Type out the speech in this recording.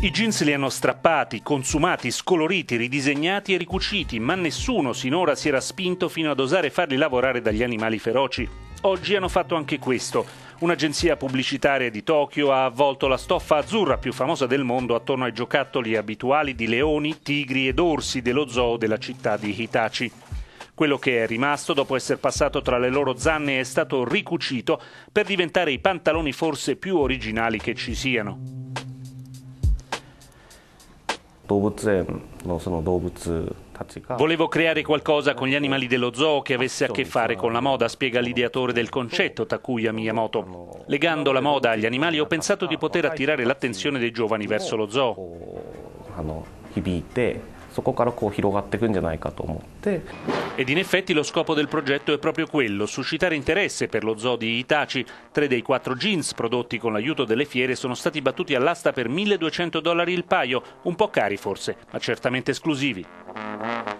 I jeans li hanno strappati, consumati, scoloriti, ridisegnati e ricuciti, ma nessuno sinora si era spinto fino ad osare farli lavorare dagli animali feroci. Oggi hanno fatto anche questo. Un'agenzia pubblicitaria di Tokyo ha avvolto la stoffa azzurra più famosa del mondo attorno ai giocattoli abituali di leoni, tigri ed orsi dello zoo della città di Hitachi. Quello che è rimasto dopo essere passato tra le loro zanne è stato ricucito per diventare i pantaloni forse più originali che ci siano. Volevo creare qualcosa con gli animali dello zoo che avesse a che fare con la moda, spiega l'ideatore del concetto Takuya Miyamoto. Legando la moda agli animali ho pensato di poter attirare l'attenzione dei giovani verso lo zoo. そこからこう広がっていくんじゃないかと思って ed in effetti lo scopo del progetto è proprio quello, suscitare interesse per lo zoo di Itachi. Tre dei quattro jeans prodotti con l'aiuto delle fiere sono stati battuti all'asta per 1200 dollari il paio, un po' cari forse, ma certamente esclusivi.